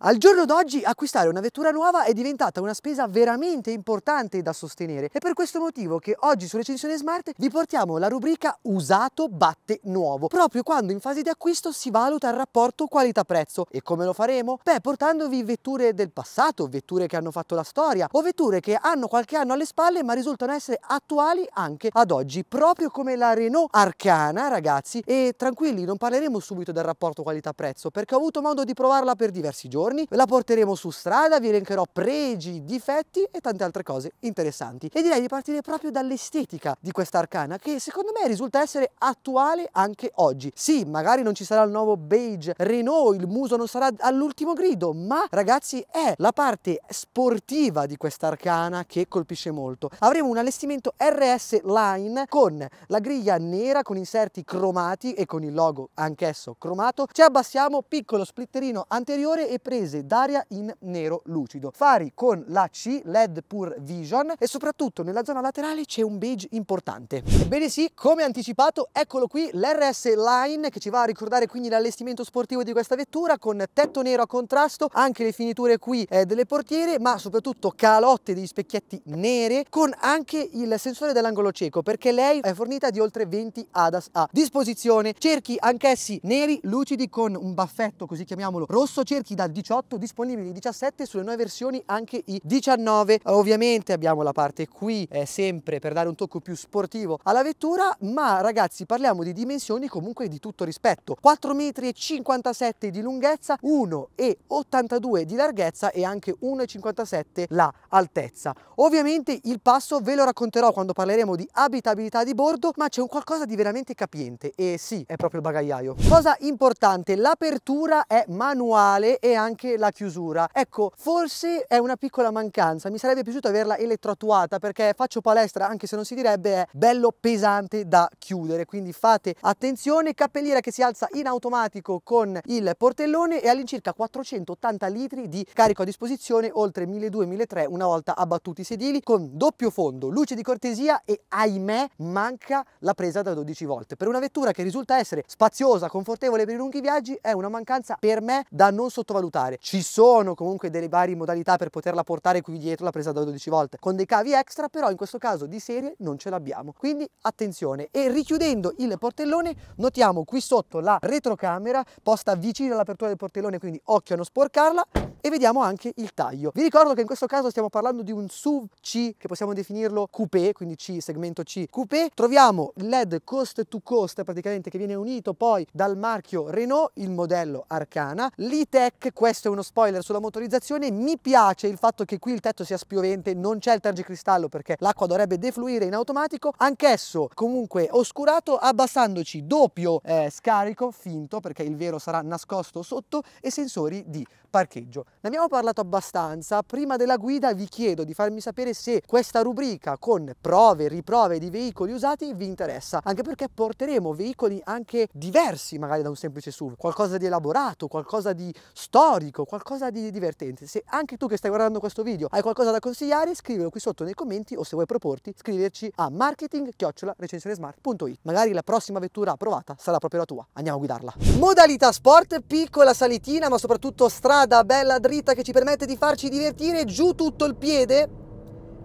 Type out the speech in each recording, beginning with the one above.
Al giorno d'oggi acquistare una vettura nuova è diventata una spesa veramente importante da sostenere È per questo motivo che oggi su Recensione Smart vi portiamo la rubrica usato batte nuovo proprio quando in fase di acquisto si valuta il rapporto qualità-prezzo e come lo faremo? Beh portandovi vetture del passato, vetture che hanno fatto la storia o vetture che hanno qualche anno alle spalle ma risultano essere attuali anche ad oggi proprio come la Renault Arcana ragazzi e tranquilli non parleremo subito del rapporto qualità-prezzo perché ho avuto modo di provarla per diversi giorni giorni, ve la porteremo su strada, vi elencherò pregi, difetti e tante altre cose interessanti. E direi di partire proprio dall'estetica di questa arcana che secondo me risulta essere attuale anche oggi. Sì, magari non ci sarà il nuovo beige Renault, il muso non sarà all'ultimo grido, ma ragazzi è la parte sportiva di questa arcana che colpisce molto. Avremo un allestimento RS Line con la griglia nera con inserti cromati e con il logo anch'esso cromato. Ci abbassiamo piccolo splitterino anteriore e pre prese d'aria in nero lucido. Fari con la C, LED Pure Vision e soprattutto nella zona laterale c'è un beige importante. Ebbene sì, come anticipato, eccolo qui l'RS Line che ci va a ricordare quindi l'allestimento sportivo di questa vettura con tetto nero a contrasto, anche le finiture qui eh, delle portiere, ma soprattutto calotte degli specchietti nere con anche il sensore dell'angolo cieco perché lei è fornita di oltre 20 ADAS a disposizione, cerchi anch'essi neri lucidi con un baffetto, così chiamiamolo, rosso, cerchi da 18, disponibili 17 sulle nuove versioni anche i 19. Ovviamente abbiamo la parte qui eh, sempre per dare un tocco più sportivo alla vettura, ma ragazzi parliamo di dimensioni comunque di tutto rispetto. 4,57 m di lunghezza, 1,82 di larghezza e anche 1,57 la altezza. Ovviamente il passo ve lo racconterò quando parleremo di abitabilità di bordo, ma c'è un qualcosa di veramente capiente e sì, è proprio il bagagliaio. Cosa importante, l'apertura è manuale e anche anche la chiusura. Ecco, forse è una piccola mancanza, mi sarebbe piaciuto averla elettroattuata perché faccio palestra, anche se non si direbbe, è bello pesante da chiudere, quindi fate attenzione, cappelliera che si alza in automatico con il portellone e all'incirca 480 litri di carico a disposizione, oltre 1200-1300 una volta abbattuti i sedili, con doppio fondo, luce di cortesia e ahimè manca la presa da 12 volte. Per una vettura che risulta essere spaziosa, confortevole per i lunghi viaggi, è una mancanza per me da non sottovalutare fare. Ci sono comunque delle varie modalità per poterla portare qui dietro la presa da 12 volte con dei cavi extra, però in questo caso di serie non ce l'abbiamo. Quindi attenzione e richiudendo il portellone notiamo qui sotto la retrocamera posta vicino all'apertura del portellone, quindi occhio a non sporcarla e vediamo anche il taglio. Vi ricordo che in questo caso stiamo parlando di un SUV C che possiamo definirlo coupé, quindi C segmento C coupé. Troviamo il LED cost to cost praticamente che viene unito poi dal marchio Renault, il modello Arcana, l'Itech, questo questo è uno spoiler sulla motorizzazione, mi piace il fatto che qui il tetto sia spiovente, non c'è il tergicristallo perché l'acqua dovrebbe defluire in automatico, anch'esso comunque oscurato abbassandoci doppio eh, scarico finto perché il vero sarà nascosto sotto e sensori di parcheggio. Ne abbiamo parlato abbastanza, prima della guida vi chiedo di farmi sapere se questa rubrica con prove, e riprove di veicoli usati vi interessa, anche perché porteremo veicoli anche diversi magari da un semplice SUV, qualcosa di elaborato, qualcosa di storico, qualcosa di divertente. Se anche tu che stai guardando questo video hai qualcosa da consigliare, scrivilo qui sotto nei commenti o se vuoi proporti, scriverci a marketing-recensionesmart.it. Magari la prossima vettura approvata sarà proprio la tua. Andiamo a guidarla. Modalità sport, piccola salitina, ma soprattutto strada strada bella dritta che ci permette di farci divertire giù tutto il piede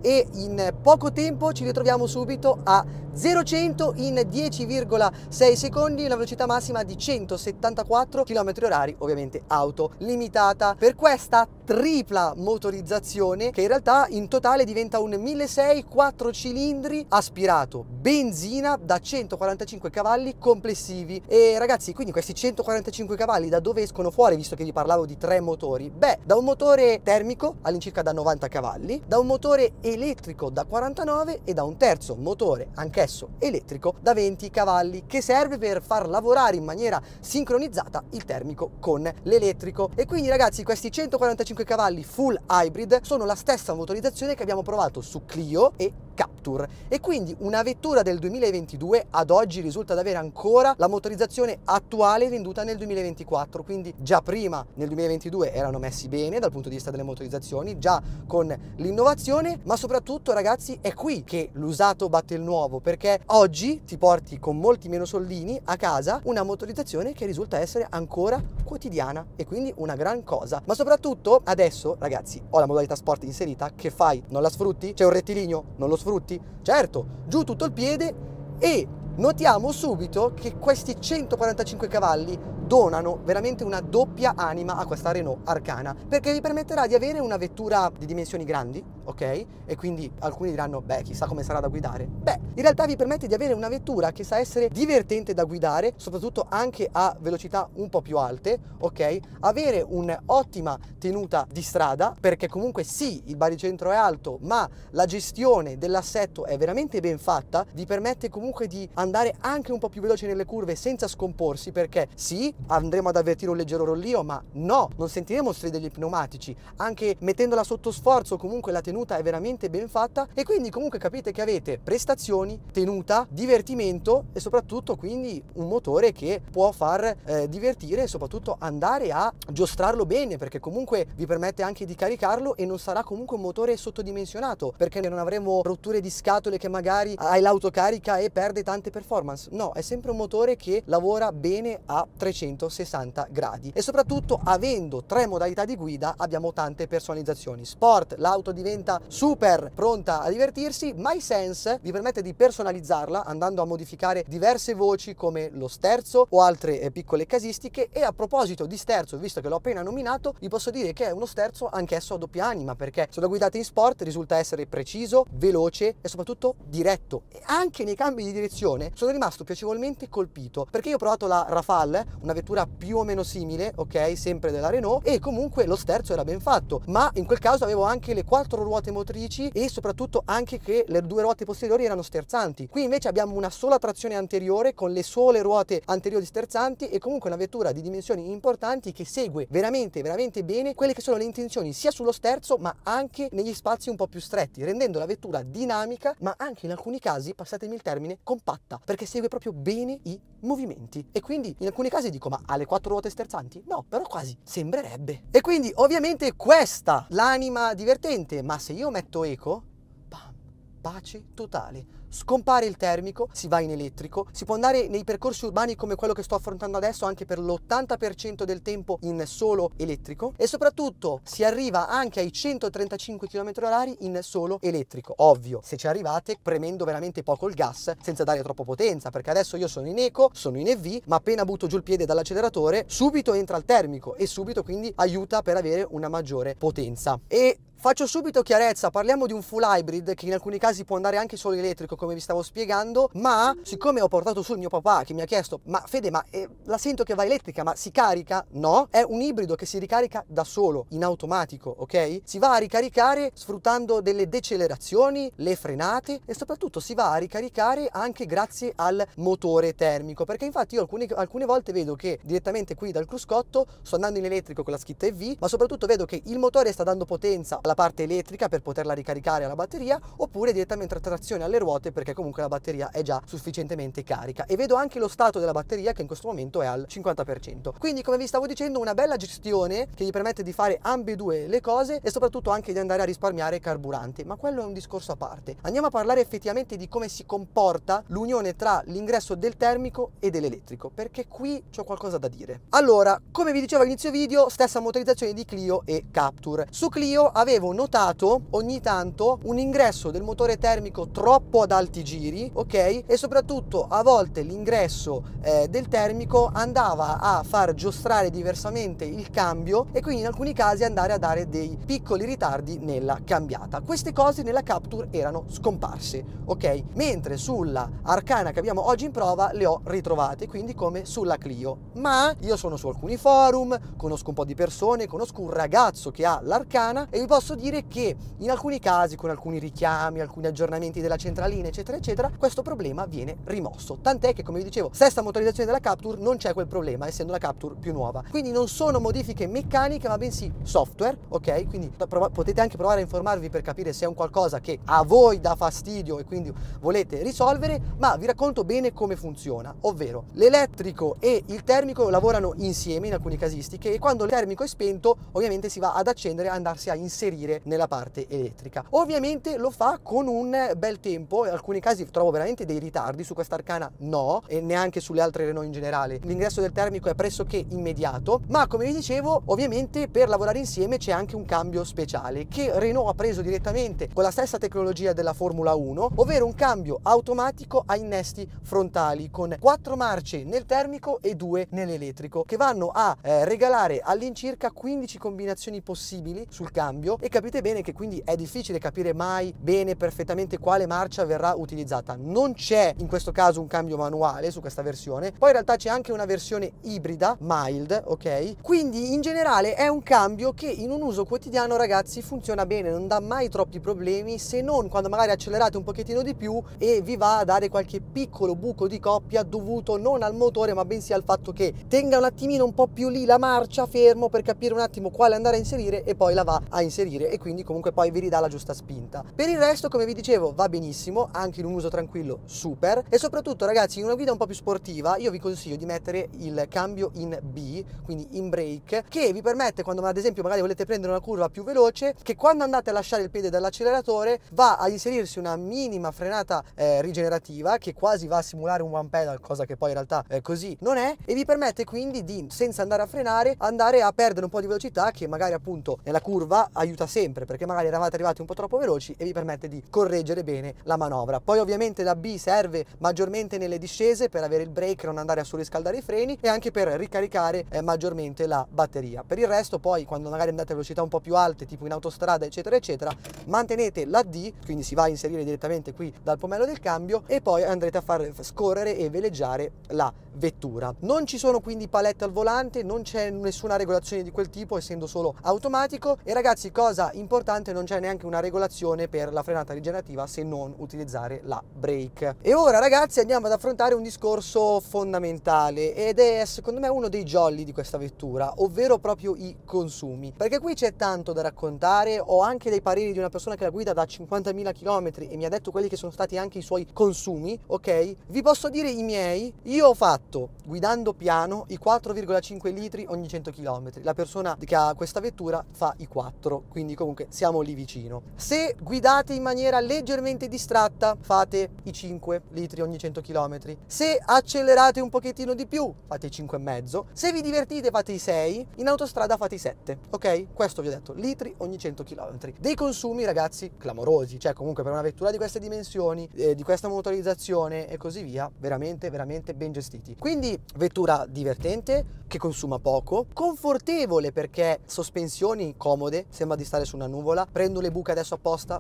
e in poco tempo ci ritroviamo subito a 0-100 in 10,6 secondi, una velocità massima di 174 km/h, ovviamente auto limitata. Per questa tripla motorizzazione, che in realtà in totale diventa un 1600 4 cilindri aspirato, benzina da 145 cavalli complessivi. E ragazzi, quindi questi 145 cavalli da dove escono fuori, visto che vi parlavo di tre motori? Beh, da un motore termico all'incirca da 90 cavalli, da un motore elettrico da 49 e da un terzo motore, anche appendichesso elettrico da 20 cavalli che serve per far lavorare in maniera sincronizzata il termico con l'elettrico. E quindi ragazzi questi 145 cavalli full hybrid sono la stessa motorizzazione che abbiamo provato su Clio e Capture e quindi una vettura del 2022 ad oggi risulta ad avere ancora la motorizzazione attuale venduta nel 2024 quindi già prima nel 2022 erano messi bene dal punto di vista delle motorizzazioni già con l'innovazione ma soprattutto ragazzi è qui che l'usato batte il nuovo perché oggi ti porti con molti meno soldini a casa una motorizzazione che risulta essere ancora quotidiana e quindi una gran cosa. Ma soprattutto adesso, ragazzi, ho la modalità sport inserita, che fai? Non la sfrutti? C'è un rettilineo? Non lo sfrutti? Certo, giù tutto il piede e Notiamo subito che questi 145 cavalli donano veramente una doppia anima a questa Renault Arcana perché vi permetterà di avere una vettura di dimensioni grandi, ok? E quindi alcuni diranno, beh, chissà come sarà da guidare. Beh, in realtà vi permette di avere una vettura che sa essere divertente da guidare, soprattutto anche a velocità un po' più alte, ok? Avere un'ottima tenuta di strada perché comunque sì, il baricentro è alto, ma la gestione dell'assetto è veramente ben fatta, vi permette comunque di andare anche un po' più veloce nelle curve senza scomporsi perché sì, andremo ad avvertire un leggero rollio, ma no, non sentiremo strida gli pneumatici, anche mettendola sotto sforzo comunque la tenuta è veramente ben fatta e quindi comunque capite che avete prestazioni, tenuta, divertimento e soprattutto quindi un motore che può far eh, divertire e soprattutto andare a giostrarlo bene perché comunque vi permette anche di caricarlo e non sarà comunque un motore sottodimensionato perché non avremo rotture di scatole che magari hai l'autocarica e perde tante alte performance, no, è sempre un motore che lavora bene a 360 gradi e soprattutto avendo tre modalità di guida abbiamo tante personalizzazioni. Sport, l'auto diventa super pronta a divertirsi, MySense vi permette di personalizzarla andando a modificare diverse voci come lo sterzo o altre eh, piccole casistiche e a proposito di sterzo, visto che l'ho appena nominato, vi posso dire che è uno sterzo anch'esso a doppia anima perché se lo guidate in sport risulta essere preciso, veloce e soprattutto diretto e anche nei cambi di direzione Leone, sono rimasto piacevolmente colpito perché io ho provato la Rafale, una vettura più o meno simile, ok, sempre della Renault, e comunque lo sterzo era ben fatto, ma in quel caso avevo anche le quattro ruote motrici e soprattutto anche che le due ruote posteriori erano sterzanti. Qui invece abbiamo una sola trazione anteriore con le sole ruote anteriori sterzanti e comunque una vettura di dimensioni importanti che segue veramente, veramente bene quelle che sono le intenzioni sia sullo sterzo ma anche negli spazi un po' più stretti, rendendo la vettura dinamica ma anche in alcuni casi, passatemi il termine, compatta perfetta perché segue proprio bene i movimenti e quindi in alcuni casi dico ma ha le quattro ruote sterzanti? No, però quasi sembrerebbe. E quindi ovviamente questa l'anima divertente, ma se io metto eco, bam, pace totale Scompare il termico, si va in elettrico, si può andare nei percorsi urbani come quello che sto affrontando adesso anche per l'80% del tempo in solo elettrico e soprattutto si arriva anche ai 135 km/h in solo elettrico. Ovvio, se ci arrivate premendo veramente poco il gas senza dare troppo potenza perché adesso io sono in eco, sono in EV, ma appena butto giù il piede dall'acceleratore subito entra il termico e subito quindi aiuta per avere una maggiore potenza. E Faccio subito chiarezza, parliamo di un full hybrid che in alcuni casi può andare anche solo elettrico come vi stavo spiegando, ma siccome ho portato sul mio papà che mi ha chiesto ma Fede ma eh, la sento che va elettrica ma si carica? No, è un ibrido che si ricarica da solo, in automatico, ok? Si va a ricaricare sfruttando delle decelerazioni, le frenate e soprattutto si va a ricaricare anche grazie al motore termico, perché infatti io alcune, alcune volte vedo che direttamente qui dal cruscotto sto andando in elettrico con la scritta EV, ma soprattutto vedo che il motore sta dando potenza alla parte elettrica per poterla ricaricare alla batteria oppure direttamente a trazione alle ruote velocemente perché comunque la batteria è già sufficientemente carica e vedo anche lo stato della batteria che in questo momento è al 50%. Quindi come vi stavo dicendo una bella gestione che gli permette di fare ambedue le cose e soprattutto anche di andare a risparmiare carburante, ma quello è un discorso a parte. Andiamo a parlare effettivamente di come si comporta l'unione tra l'ingresso del termico e dell'elettrico, perché qui c'ho qualcosa da dire. Allora, come vi dicevo all'inizio video, stessa motorizzazione di Clio e Capture. Su Clio avevo notato ogni tanto un ingresso del motore termico troppo ad alta alti giri, ok? E soprattutto a volte l'ingresso eh, del termico andava a far giostrare diversamente il cambio e quindi in alcuni casi andare a dare dei piccoli ritardi nella cambiata. Queste cose nella Capture erano scomparse, ok? Mentre sulla Arcana che abbiamo oggi in prova le ho ritrovate, quindi come sulla Clio. Ma io sono su alcuni forum, conosco un po' di persone, conosco un ragazzo che ha l'Arcana e vi posso dire che in alcuni casi con alcuni richiami, alcuni aggiornamenti della centralina, eccetera, eccetera, questo problema viene rimosso. Tant'è che, come vi dicevo, sesta motorizzazione della Capture non c'è quel problema, essendo la Capture più nuova. Quindi non sono modifiche meccaniche, ma bensì software, ok? Quindi potete anche provare a informarvi per capire se è un qualcosa che a voi dà fastidio e quindi volete risolvere, ma vi racconto bene come funziona, ovvero l'elettrico e il termico lavorano insieme in alcune casistiche e quando il termico è spento ovviamente si va ad accendere e andarsi a inserire nella parte elettrica. Ovviamente lo fa con un bel tempo, alcuni casi trovo veramente dei ritardi, su questa Arcana no, e neanche sulle altre Renault in generale. L'ingresso del termico è pressoché immediato, ma come vi dicevo, ovviamente per lavorare insieme c'è anche un cambio speciale che Renault ha preso direttamente con la stessa tecnologia della Formula 1, ovvero un cambio automatico a innesti frontali con quattro marce nel termico e due nell'elettrico, che vanno a eh, regalare all'incirca 15 combinazioni possibili sul cambio e capite bene che quindi è difficile capire mai bene perfettamente quale marcia verrà verrà utilizzata. Non c'è in questo caso un cambio manuale su questa versione, poi in realtà c'è anche una versione ibrida, mild, ok? Quindi in generale è un cambio che in un uso quotidiano ragazzi funziona bene, non dà mai troppi problemi se non quando magari accelerate un pochettino di più e vi va a dare qualche piccolo buco di coppia dovuto non al motore ma bensì al fatto che tenga un attimino un po' più lì la marcia fermo per capire un attimo quale andare a inserire e poi la va a inserire e quindi comunque poi vi ridà la giusta spinta. Per il resto come vi dicevo va benissimo, anche in un uso tranquillo super e soprattutto ragazzi in una guida un po' più sportiva io vi consiglio di mettere il cambio in B quindi in brake che vi permette quando ad esempio magari volete prendere una curva più veloce che quando andate a lasciare il piede dall'acceleratore va a inserirsi una minima frenata eh, rigenerativa che quasi va a simulare un one pedal cosa che poi in realtà eh, così non è e vi permette quindi di senza andare a frenare andare a perdere un po' di velocità che magari appunto nella curva aiuta sempre perché magari eravate arrivati un po' troppo veloci e vi permette di correggere bene la manovra manovra. Poi ovviamente la B serve maggiormente nelle discese per avere il brake, non andare a surriscaldare i freni e anche per ricaricare eh, maggiormente la batteria. Per il resto poi quando magari andate a velocità un po' più alte, tipo in autostrada eccetera eccetera, mantenete la D, quindi si va a inserire direttamente qui dal pomello del cambio e poi andrete a far scorrere e veleggiare la vettura. Non ci sono quindi palette al volante, non c'è nessuna regolazione di quel tipo essendo solo automatico e ragazzi cosa importante non c'è neanche una regolazione per la frenata rigenerativa se non utilizzate utilizzare la brake. E ora ragazzi andiamo ad affrontare un discorso fondamentale ed è secondo me uno dei jolly di questa vettura, ovvero proprio i consumi. Perché qui c'è tanto da raccontare, ho anche dei pareri di una persona che la guida da 50.000 km e mi ha detto quelli che sono stati anche i suoi consumi, ok? Vi posso dire i miei, io ho fatto guidando piano i 4,5 litri ogni 100 km, la persona che ha questa vettura fa i 4, quindi comunque siamo lì vicino. Se guidate in maniera leggermente distratta, volta fate i 5 litri ogni 100 km. Se accelerate un pochettino di più, fate i 5,5. Se vi divertite, fate i 6. In autostrada fate i 7. Ok? Questo vi ho detto, litri ogni 100 km. Dei consumi, ragazzi, clamorosi. Cioè, comunque, per una vettura di queste dimensioni, eh, di questa motorizzazione e così via, veramente, veramente ben gestiti. Quindi, vettura divertente, che consuma poco, confortevole perché sospensioni comode, sembra di stare su una nuvola, prendo le buche adesso apposta,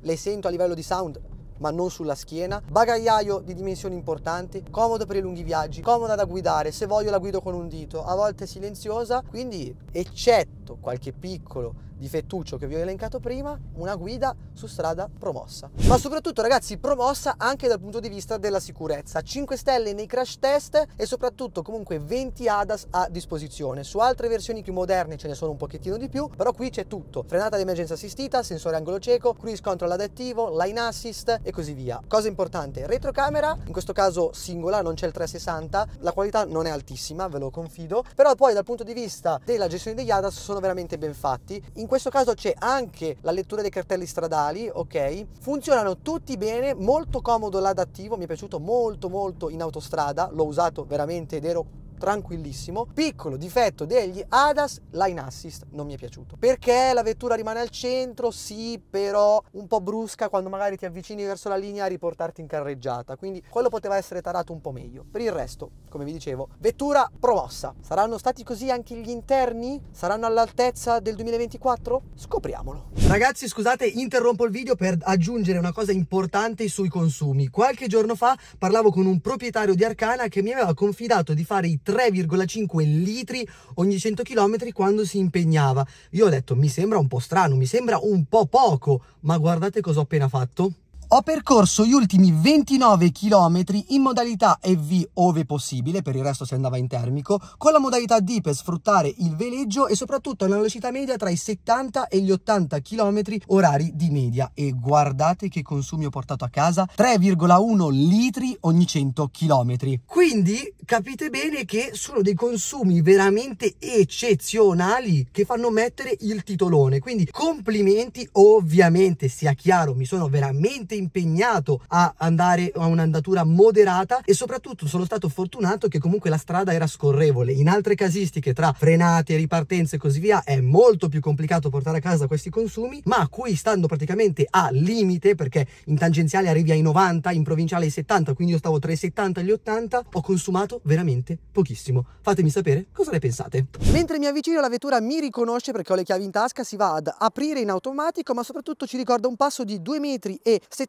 le sento a livello di sound, ma non sulla schiena, bagagliaio di dimensioni importanti, comodo per i lunghi viaggi, comoda da guidare, se voglio la guido con un dito, a volte silenziosa, quindi eccetto qualche piccolo di Fettuccio che vi ho elencato prima, una guida su strada promossa. Ma soprattutto ragazzi promossa anche dal punto di vista della sicurezza, 5 stelle nei crash test e soprattutto comunque 20 ADAS a disposizione. Su altre versioni più moderne ce ne sono un pochettino di più, però qui c'è tutto. Frenata di emergenza assistita, sensore angolo cieco, cruise control adattivo, line assist e così via. Cosa importante, retrocamera, in questo caso singola, non c'è il 360, la qualità non è altissima, ve lo confido, però poi dal punto di vista della gestione degli ADAS sono veramente ben fatti. In questo caso c'è anche la lettura dei cartelli stradali, ok? Funzionano tutti bene, molto comodo l'adattivo, mi è piaciuto molto molto in autostrada, l'ho usato veramente ed ero tranquillissimo. Piccolo difetto degli ADAS, line assist non mi è piaciuto. Perché la vettura rimane al centro? Sì, però un po' brusca quando magari ti avvicini verso la linea a riportarti in carreggiata. Quindi quello poteva essere tarato un po' meglio. Per il resto, come vi dicevo, vettura promossa. Saranno stati così anche gli interni? Saranno all'altezza del 2024? Scopriamolo. Ragazzi, scusate, interrompo il video per aggiungere una cosa importante sui consumi. Qualche giorno fa parlavo con un proprietario di Arcana che mi aveva confidato di fare i 3 3,5 litri ogni 100 km quando si impegnava. Io ho detto mi sembra un po' strano, mi sembra un po' poco, ma guardate cosa ho appena fatto. Ho percorso gli ultimi 29 km in modalità EV ove possibile, per il resto si andava in termico, con la modalità D per sfruttare il veleggio e soprattutto una velocità media tra i 70 e gli 80 km orari di media. E guardate che consumi ho portato a casa, 3,1 litri ogni 100 km. Quindi capite bene che sono dei consumi veramente eccezionali che fanno mettere il titolone. Quindi complimenti, ovviamente sia chiaro, mi sono veramente impegnato a andare a un'andatura moderata e soprattutto sono stato fortunato che comunque la strada era scorrevole. In altre casistiche tra frenate, ripartenze e così via è molto più complicato portare a casa questi consumi, ma qui stando praticamente a limite perché in tangenziale arrivi ai 90, in provinciale ai 70, quindi io stavo tra i 70 e gli 80, ho consumato veramente pochissimo. Fatemi sapere cosa ne pensate. Mentre mi avvicino la vettura mi riconosce perché ho le chiavi in tasca, si va ad aprire in automatico, ma soprattutto ci ricorda un passo di 2 metri e 70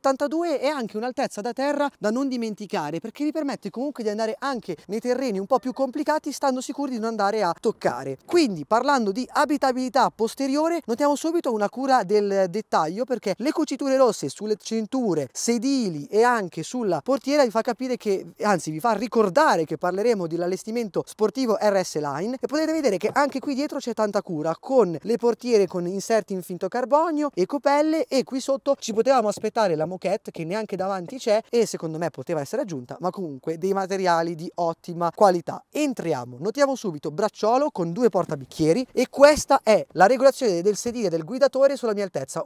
è anche un'altezza da terra da non dimenticare perché vi permette comunque di andare anche nei terreni un po' più complicati stando sicuri di non andare a toccare. Quindi parlando di abitabilità posteriore notiamo subito una cura del dettaglio perché le cuciture rosse sulle cinture, sedili e anche sulla portiera vi fa capire che, anzi vi fa ricordare che parleremo dell'allestimento sportivo RS Line e potete vedere che anche qui dietro c'è tanta cura con le portiere con inserti in finto carbonio e copelle e qui sotto ci potevamo aspettare la larga moquette che neanche davanti c'è e secondo me poteva essere aggiunta, ma comunque dei materiali di ottima qualità. Entriamo, notiamo subito bracciolo con due portabicchieri e questa è la regolazione del sedile del guidatore sulla mia altezza 1,70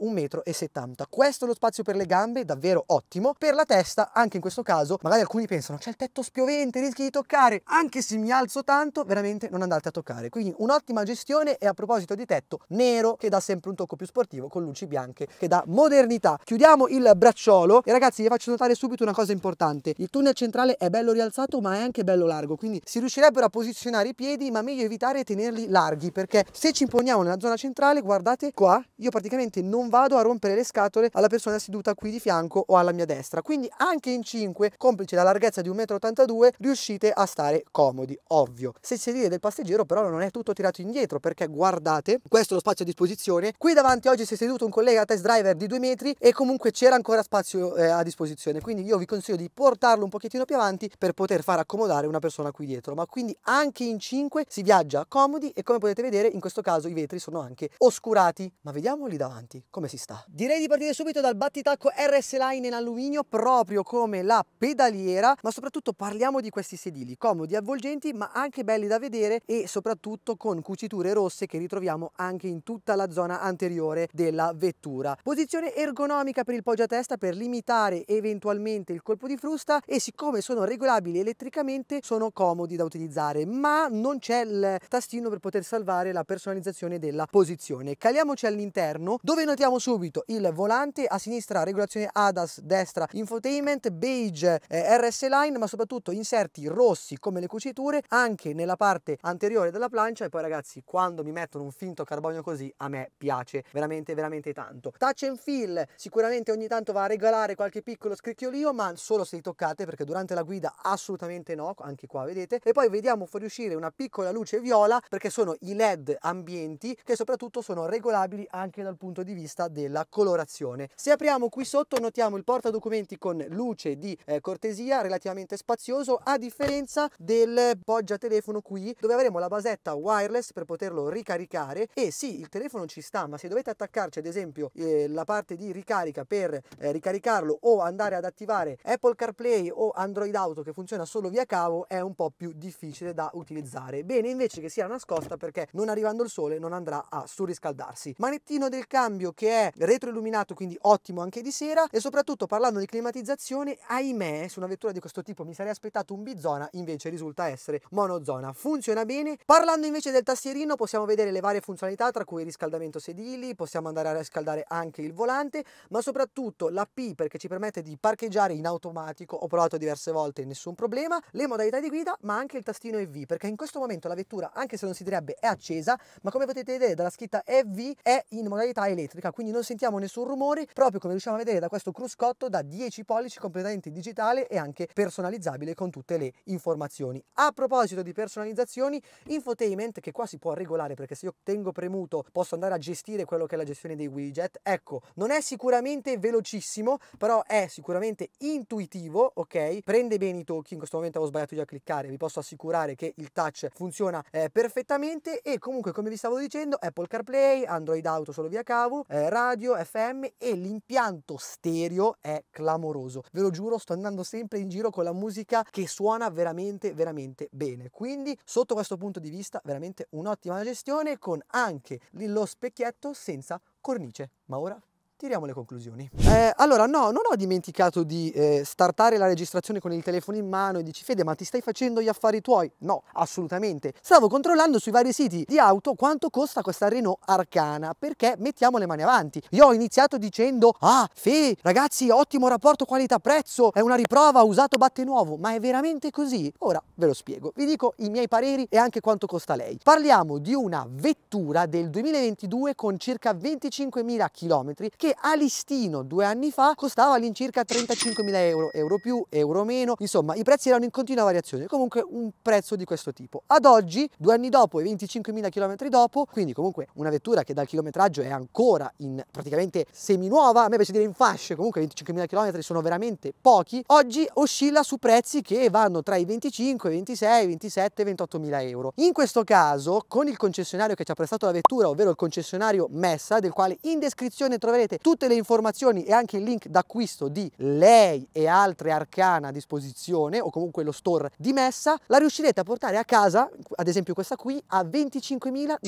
m. Questo è lo spazio per le gambe, davvero ottimo, per la testa anche in questo caso, magari alcuni pensano c'è il tetto spiovente, rischi di toccare, anche se mi alzo tanto, veramente non andate a toccare. Quindi un'ottima gestione e a proposito di tetto nero che dà sempre un tocco più sportivo con luci bianche che dà modernità. Chiudiamo il bracciolo bracciolo e ragazzi vi faccio notare subito una cosa importante il tunnel centrale è bello rialzato ma è anche bello largo quindi si riuscirebbero a posizionare i piedi ma meglio evitare tenerli larghi perché se ci imponiamo nella zona centrale guardate qua io praticamente non vado a rompere le scatole alla persona seduta qui di fianco o alla mia destra quindi anche in 5 complice la larghezza di 1,82 m riuscite a stare comodi ovvio se il sedile del passeggero però non è tutto tirato indietro perché guardate questo è lo spazio a disposizione qui davanti oggi si è seduto un collega test driver di 2 metri e comunque c'era ancora ancora spazio eh, a disposizione, quindi io vi consiglio di portarlo un pochettino più avanti per poter far accomodare una persona qui dietro, ma quindi anche in 5 si viaggia comodi e come potete vedere in questo caso i vetri sono anche oscurati, ma vediamo lì davanti come si sta. Direi di partire subito dal battitacco RS Line in alluminio proprio come la pedaliera, ma soprattutto parliamo di questi sedili, comodi, avvolgenti, ma anche belli da vedere e soprattutto con cuciture rosse che ritroviamo anche in tutta la zona anteriore della vettura. Posizione ergonomica per il poggiatesta frusta per limitare eventualmente il colpo di frusta e siccome sono regolabili elettricamente sono comodi da utilizzare ma non c'è il tastino per poter salvare la personalizzazione della posizione. Caliamoci all'interno dove notiamo subito il volante a sinistra regolazione ADAS, destra infotainment, beige eh, RS line ma soprattutto inserti rossi come le cuciture anche nella parte anteriore della plancia e poi ragazzi quando mi mettono un finto carbonio così a me piace veramente veramente tanto. Touch and feel sicuramente ogni tanto va a regalare qualche piccolo scricchiolio, ma solo se li toccate, perché durante la guida assolutamente no, anche qua vedete. E poi vediamo fuoriuscire una piccola luce viola, perché sono i LED ambienti, che soprattutto sono regolabili anche dal punto di vista della colorazione. Se apriamo qui sotto notiamo il porta documenti con luce di eh, cortesia, relativamente spazioso, a differenza del poggia telefono qui, dove avremo la basetta wireless per poterlo ricaricare. E sì, il telefono ci sta, ma se dovete attaccarci ad esempio eh, la parte di ricarica per eh, ricaricarlo o andare ad attivare Apple CarPlay o Android Auto che funziona solo via cavo è un po' più difficile da utilizzare. Bene invece che sia nascosta perché non arrivando il sole non andrà a surriscaldarsi. Manettino del cambio che è retroilluminato quindi ottimo anche di sera e soprattutto parlando di climatizzazione ahimè su una vettura di questo tipo mi sarei aspettato un bizona invece risulta essere monozona. Funziona bene. Parlando invece del tastierino possiamo vedere le varie funzionalità tra cui riscaldamento sedili, possiamo andare a riscaldare anche il volante ma soprattutto la la P perché ci permette di parcheggiare in automatico, ho provato diverse volte, nessun problema, le modalità di guida, ma anche il tastino EV, perché in questo momento la vettura, anche se non si direbbe, è accesa, ma come potete vedere dalla scritta EV è in modalità elettrica, quindi non sentiamo nessun rumore, proprio come riusciamo a vedere da questo cruscotto da 10 pollici completamente digitale e anche personalizzabile con tutte le informazioni. A proposito di personalizzazioni, infotainment che qua si può regolare perché se io tengo premuto posso andare a gestire quello che è la gestione dei widget, ecco, non è sicuramente velocissimo benissimo, però è sicuramente intuitivo, ok? Prende bene i tocchi, in questo momento avevo sbagliato io a cliccare, vi posso assicurare che il touch funziona eh, perfettamente e comunque come vi stavo dicendo Apple CarPlay, Android Auto solo via cavo, eh, radio, FM e l'impianto stereo è clamoroso. Ve lo giuro, sto andando sempre in giro con la musica che suona veramente veramente bene. Quindi sotto questo punto di vista veramente un'ottima gestione con anche lo specchietto senza cornice. Ma ora tiriamo le conclusioni. Eh, allora, no, non ho dimenticato di eh, startare la registrazione con il telefono in mano e dici Fede, ma ti stai facendo gli affari tuoi? No, assolutamente. Stavo controllando sui vari siti di auto quanto costa questa Renault Arcana, perché mettiamo le mani avanti. Io ho iniziato dicendo, ah, Fede, ragazzi, ottimo rapporto qualità-prezzo, è una riprova, usato batte nuovo, ma è veramente così? Ora ve lo spiego, vi dico i miei pareri e anche quanto costa lei. Parliamo di una vettura del 2022 con circa 25.000 km che a listino due anni fa costava all'incirca 35.000 euro, euro più, euro meno, insomma i prezzi erano in continua variazione, comunque un prezzo di questo tipo. Ad oggi, due anni dopo e 25.000 km dopo, quindi comunque una vettura che dal chilometraggio è ancora in praticamente seminuova, a me piace dire in fasce, comunque 25.000 km sono veramente pochi, oggi oscilla su prezzi che vanno tra i 25, 26, 27, 28.000 euro. In questo caso, con il concessionario che ci ha prestato la vettura, ovvero il concessionario Messa, del quale in descrizione troverete Tutte le informazioni e anche il link d'acquisto di lei e altre arcana a disposizione o comunque lo store di Messa la riuscirete a portare a casa, ad esempio questa qui, a 25.900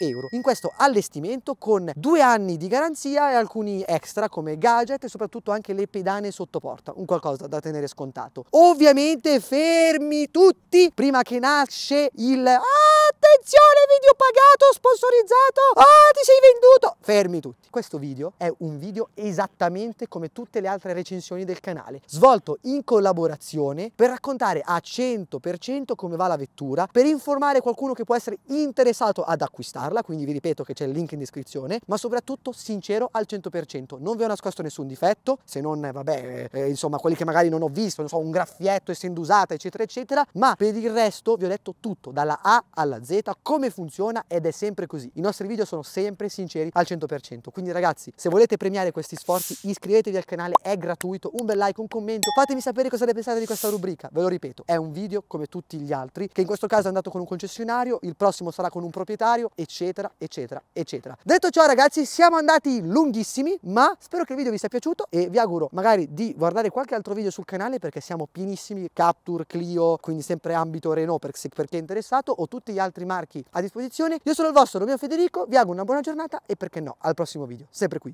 euro. In questo allestimento con due anni di garanzia e alcuni extra come gadget e soprattutto anche le pedane sottoporta un qualcosa da tenere scontato. Ovviamente fermi tutti prima che nasce il attenzione video pagato, sponsorizzato, ah ti sei venduto, fermi tutti. Questo video è un video esattamente come tutte le altre recensioni del canale, svolto in collaborazione per raccontare a 100% come va la vettura, per informare qualcuno che può essere interessato ad acquistarla, quindi vi ripeto che c'è il link in descrizione, ma soprattutto sincero al 100%, non vi ho nascosto nessun difetto, se non, eh, vabbè, eh, eh, insomma, quelli che magari non ho visto, non so, un graffietto essendo usata, eccetera, eccetera, ma per il resto vi ho detto tutto, dalla A alla Z, come funziona ed è sempre così. I nostri video sono sempre sinceri al 100%, quindi ragazzi, se volete premiare questi sforzi iscrivetevi al canale, è gratuito, un bel like, un commento, fatemi sapere cosa ne pensate di questa rubrica. Ve lo ripeto, è un video come tutti gli altri, che in questo caso è andato con un concessionario, il prossimo sarà con un proprietario, eccetera, eccetera, eccetera. Detto ciò ragazzi, siamo andati lunghissimi, ma spero che il video vi sia piaciuto e vi auguro magari di guardare qualche altro video sul canale perché siamo pienissimi, Capture, Clio, quindi sempre ambito Renault per, per chi è interessato o tutti gli altri marchi a disposizione. Io sono il vostro Romeo Federico, vi auguro una buona giornata e perché no, al prossimo video, sempre qui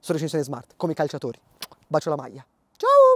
su recensione smart come i calciatori. Bacio la maglia. Ciao!